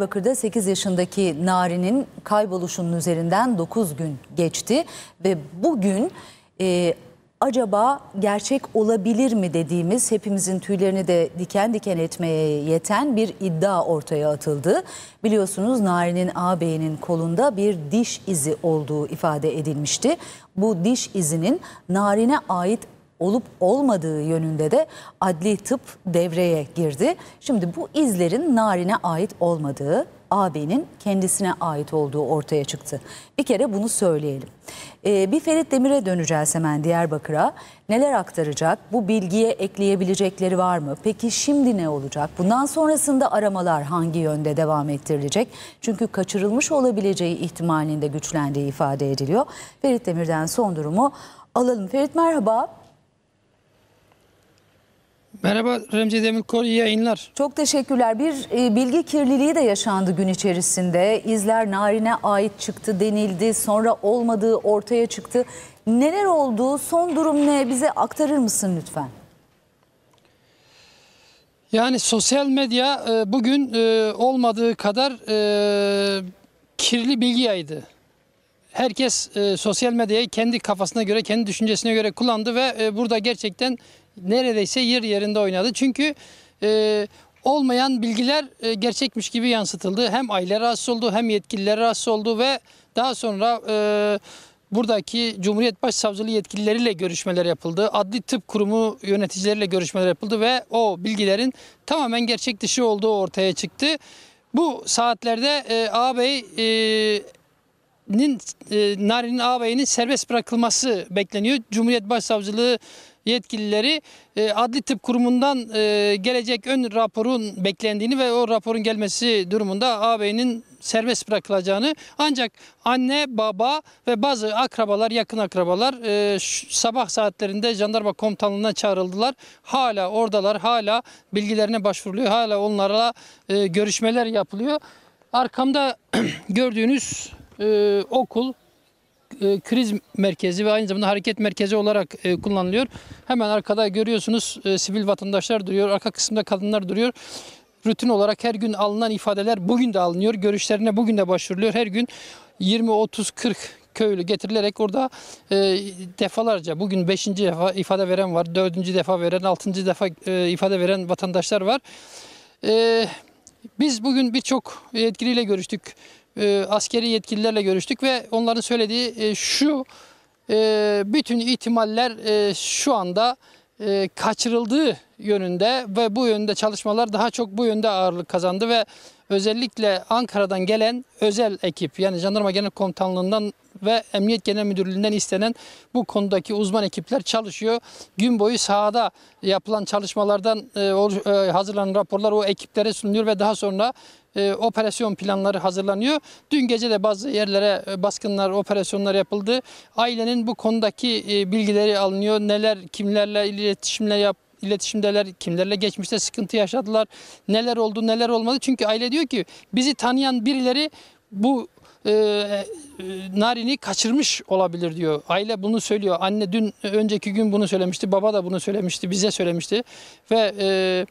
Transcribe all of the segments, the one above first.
Bakır'da 8 yaşındaki Nari'nin kayboluşunun üzerinden 9 gün geçti ve bugün e, acaba gerçek olabilir mi dediğimiz hepimizin tüylerini de diken diken etmeye yeten bir iddia ortaya atıldı. Biliyorsunuz Nari'nin ağabeyinin kolunda bir diş izi olduğu ifade edilmişti. Bu diş izinin Nari'ne ait olup olmadığı yönünde de adli tıp devreye girdi. Şimdi bu izlerin Narin'e ait olmadığı, AB'nin kendisine ait olduğu ortaya çıktı. Bir kere bunu söyleyelim. Ee, bir Ferit Demir'e döneceğiz hemen Diyarbakır'a. Neler aktaracak? Bu bilgiye ekleyebilecekleri var mı? Peki şimdi ne olacak? Bundan sonrasında aramalar hangi yönde devam ettirilecek? Çünkü kaçırılmış olabileceği ihtimalinde güçlendiği ifade ediliyor. Ferit Demir'den son durumu alalım. Ferit merhaba. Merhaba Remzi Demirkol iyi yayınlar. Çok teşekkürler. Bir e, bilgi kirliliği de yaşandı gün içerisinde. İzler Narin'e ait çıktı denildi, sonra olmadığı ortaya çıktı. Neler oldu, son durum ne bize aktarır mısın lütfen? Yani sosyal medya e, bugün e, olmadığı kadar e, kirli bilgi yaydı herkes e, sosyal medyayı kendi kafasına göre, kendi düşüncesine göre kullandı ve e, burada gerçekten neredeyse yer yerinde oynadı. Çünkü e, olmayan bilgiler e, gerçekmiş gibi yansıtıldı. Hem aile rahatsız oldu hem yetkililer rahatsız oldu ve daha sonra e, buradaki Cumhuriyet Başsavcılığı yetkilileriyle görüşmeler yapıldı. Adli Tıp Kurumu yöneticileriyle görüşmeler yapıldı ve o bilgilerin tamamen gerçek dışı olduğu ortaya çıktı. Bu saatlerde e, ağabey e, Nin, e, Narin Ağabey'in serbest bırakılması bekleniyor. Cumhuriyet Başsavcılığı yetkilileri e, Adli Tıp Kurumu'ndan e, gelecek ön raporun beklendiğini ve o raporun gelmesi durumunda ağabeyinin serbest bırakılacağını ancak anne, baba ve bazı akrabalar, yakın akrabalar e, sabah saatlerinde jandarma komutanlığına çağrıldılar. Hala oradalar, hala bilgilerine başvuruluyor, hala onlarla e, görüşmeler yapılıyor. Arkamda gördüğünüz e, okul e, kriz merkezi ve aynı zamanda hareket merkezi olarak e, kullanılıyor. Hemen arkada görüyorsunuz e, sivil vatandaşlar duruyor, arka kısımda kadınlar duruyor. Rutin olarak her gün alınan ifadeler bugün de alınıyor. Görüşlerine bugün de başvuruluyor. Her gün 20, 30, 40 köylü getirilerek orada e, defalarca bugün 5. defa ifade veren var, 4. defa veren, 6. defa e, ifade veren vatandaşlar var. E, biz bugün birçok yetkiliyle görüştük e, askeri yetkililerle görüştük ve onların söylediği e, şu e, bütün ihtimaller e, şu anda e, kaçırıldığı yönünde ve bu yönde çalışmalar daha çok bu yönde ağırlık kazandı ve özellikle Ankara'dan gelen özel ekip yani Jandarma Genel Komutanlığı'ndan ve Emniyet Genel Müdürlüğü'nden istenen bu konudaki uzman ekipler çalışıyor. Gün boyu sahada yapılan çalışmalardan e, e, hazırlanan raporlar o ekiplere sunuluyor ve daha sonra e, operasyon planları hazırlanıyor. Dün gece de bazı yerlere baskınlar, operasyonlar yapıldı. Ailenin bu konudaki bilgileri alınıyor. Neler, kimlerle iletişimle yap, iletişimdeler, kimlerle geçmişte sıkıntı yaşadılar, neler oldu, neler olmadı. Çünkü aile diyor ki bizi tanıyan birileri bu e, e, Narin'i kaçırmış olabilir diyor. Aile bunu söylüyor. Anne dün önceki gün bunu söylemişti. Baba da bunu söylemişti. Bize söylemişti. Ve e,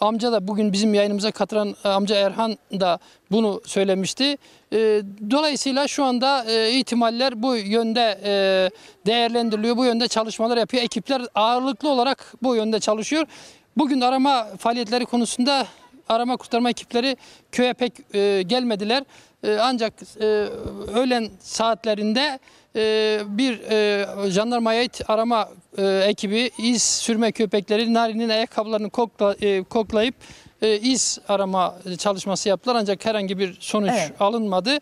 amca da bugün bizim yayınımıza katılan e, amca Erhan da bunu söylemişti. E, dolayısıyla şu anda e, ihtimaller bu yönde e, değerlendiriliyor. Bu yönde çalışmalar yapıyor. Ekipler ağırlıklı olarak bu yönde çalışıyor. Bugün arama faaliyetleri konusunda arama kurtarma ekipleri köye pek e, gelmediler. E, ancak e, öğlen saatlerinde e, bir jandarmaya ait arama ekibi iz sürme köpekleri Nari'nin ayakkabılarını kokla, koklayıp iz arama çalışması yaptılar. Ancak herhangi bir sonuç evet. alınmadı.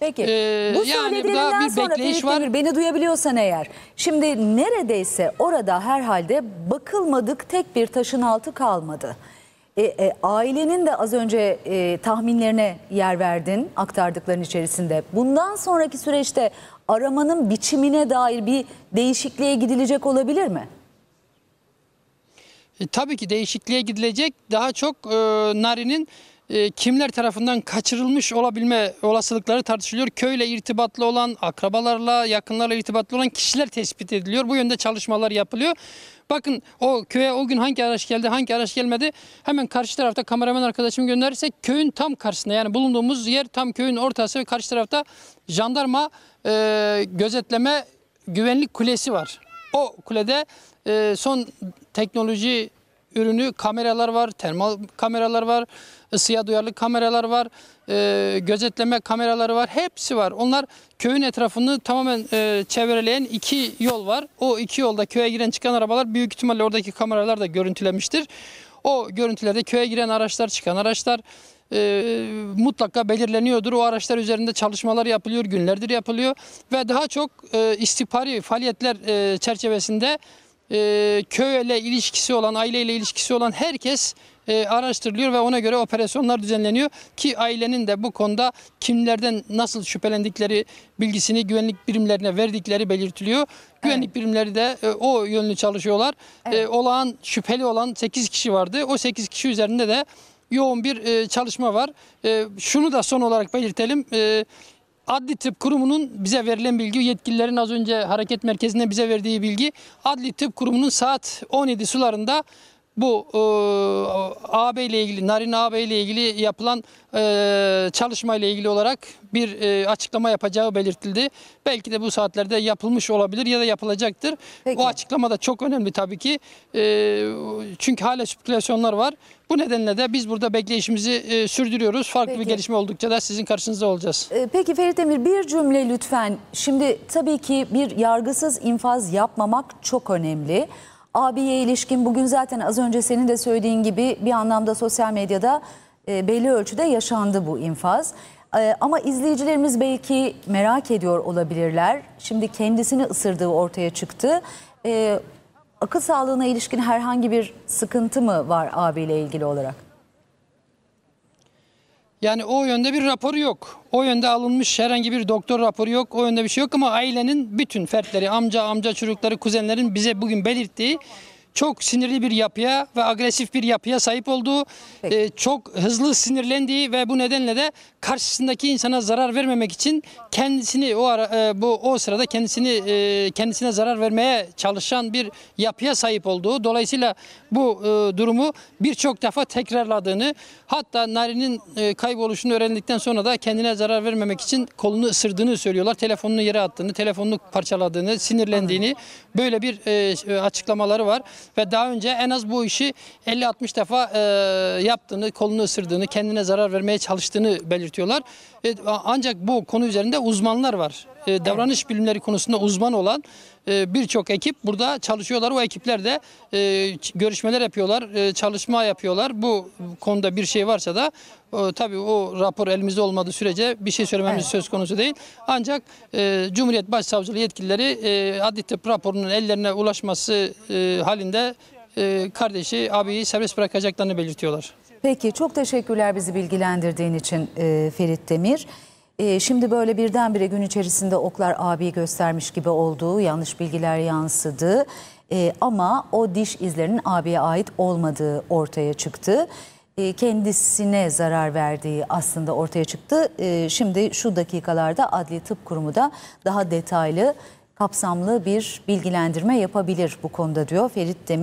Peki ee, bu söylediklerinden yani sonra Ferit var. Demir beni duyabiliyorsan eğer. Şimdi neredeyse orada herhalde bakılmadık tek bir taşın altı kalmadı. E, e, ailenin de az önce e, tahminlerine yer verdin aktardıkların içerisinde. Bundan sonraki süreçte aramanın biçimine dair bir değişikliğe gidilecek olabilir mi? E, tabii ki değişikliğe gidilecek. Daha çok e, Nari'nin e, kimler tarafından kaçırılmış olabilme olasılıkları tartışılıyor. Köyle irtibatlı olan, akrabalarla, yakınlarla irtibatlı olan kişiler tespit ediliyor. Bu yönde çalışmalar yapılıyor. Bakın o köye o gün hangi araç geldi, hangi araç gelmedi. Hemen karşı tarafta kameraman arkadaşım gönderirse köyün tam karşısında yani bulunduğumuz yer tam köyün ortası ve karşı tarafta jandarma e, gözetleme güvenlik kulesi var. O kulede e, son teknoloji ürünü kameralar var, termal kameralar var, ısıya duyarlı kameralar var, e, gözetleme kameraları var. Hepsi var. Onlar köyün etrafını tamamen e, çevreleyen iki yol var. O iki yolda köye giren çıkan arabalar büyük ihtimalle oradaki kameralar da görüntülemiştir. O görüntülerde köye giren araçlar, çıkan araçlar e, mutlaka belirleniyordur. O araçlar üzerinde çalışmalar yapılıyor, günlerdir yapılıyor ve daha çok e, istihbari faaliyetler e, çerçevesinde e, köyle ilişkisi olan, aileyle ilişkisi olan herkes e, araştırılıyor ve ona göre operasyonlar düzenleniyor ki ailenin de bu konuda kimlerden nasıl şüphelendikleri bilgisini güvenlik birimlerine verdikleri belirtiliyor. Güvenlik birimleri de e, o yönlü çalışıyorlar. E, olağan şüpheli olan 8 kişi vardı. O 8 kişi üzerinde de yoğun bir e, çalışma var. E, şunu da son olarak belirtelim. E, Adli Tıp Kurumu'nun bize verilen bilgi, yetkililerin az önce hareket merkezine bize verdiği bilgi, Adli Tıp Kurumu'nun saat 17 sularında bu e, AB ile ilgili Narin AB ile ilgili yapılan e, çalışma ile ilgili olarak bir e, açıklama yapacağı belirtildi. Belki de bu saatlerde yapılmış olabilir ya da yapılacaktır. Peki. O açıklama da çok önemli tabii ki. E, çünkü hala spekülasyonlar var. Bu nedenle de biz burada bekleyişimizi e, sürdürüyoruz. Farklı Peki. bir gelişme oldukça da sizin karşınızda olacağız. E, peki Ferit Emir bir cümle lütfen. Şimdi tabii ki bir yargısız infaz yapmamak çok önemli. AB'ye ilişkin bugün zaten az önce senin de söylediğin gibi bir anlamda sosyal medyada e, belli ölçüde yaşandı bu infaz. E, ama izleyicilerimiz belki merak ediyor olabilirler. Şimdi kendisini ısırdığı ortaya çıktı. E, akıl sağlığına ilişkin herhangi bir sıkıntı mı var abiyle ilgili olarak? Yani o yönde bir raporu yok. O yönde alınmış herhangi bir doktor raporu yok. O yönde bir şey yok ama ailenin bütün fertleri, amca, amca çocukları, kuzenlerin bize bugün belirttiği çok sinirli bir yapıya ve agresif bir yapıya sahip olduğu, e, çok hızlı sinirlendiği ve bu nedenle de karşısındaki insana zarar vermemek için kendisini o ara, e, bu o sırada kendisini e, kendisine zarar vermeye çalışan bir yapıya sahip olduğu. Dolayısıyla bu e, durumu birçok defa tekrarladığını, hatta Nari'nin e, kayboluşunu öğrendikten sonra da kendine zarar vermemek için kolunu ısırdığını söylüyorlar. Telefonunu yere attığını, telefonunu parçaladığını, sinirlendiğini böyle bir e, e açıklamaları var ve daha önce en az bu işi 50-60 defa e, yaptığını, kolunu ısırdığını, kendine zarar vermeye çalıştığını belirtiyorlar. E, ancak bu konu üzerinde uzmanlar var e, davranış bilimleri konusunda uzman olan e, birçok ekip burada çalışıyorlar. O ekipler de e, görüşmeler yapıyorlar, e, çalışma yapıyorlar. Bu konuda bir şey varsa da e, tabii o rapor elimizde olmadığı sürece bir şey söylememiz evet. söz konusu değil. Ancak e, Cumhuriyet Başsavcılığı yetkilileri e, adli tıp raporunun ellerine ulaşması e, halinde e, kardeşi, abiyi serbest bırakacaklarını belirtiyorlar. Peki çok teşekkürler bizi bilgilendirdiğin için e, Ferit Demir e, şimdi böyle birdenbire gün içerisinde oklar abi göstermiş gibi olduğu yanlış bilgiler yansıdı. E, ama o diş izlerinin abiye ait olmadığı ortaya çıktı. E, kendisine zarar verdiği aslında ortaya çıktı. E, şimdi şu dakikalarda Adli Tıp Kurumu da daha detaylı, kapsamlı bir bilgilendirme yapabilir bu konuda diyor Ferit Demir.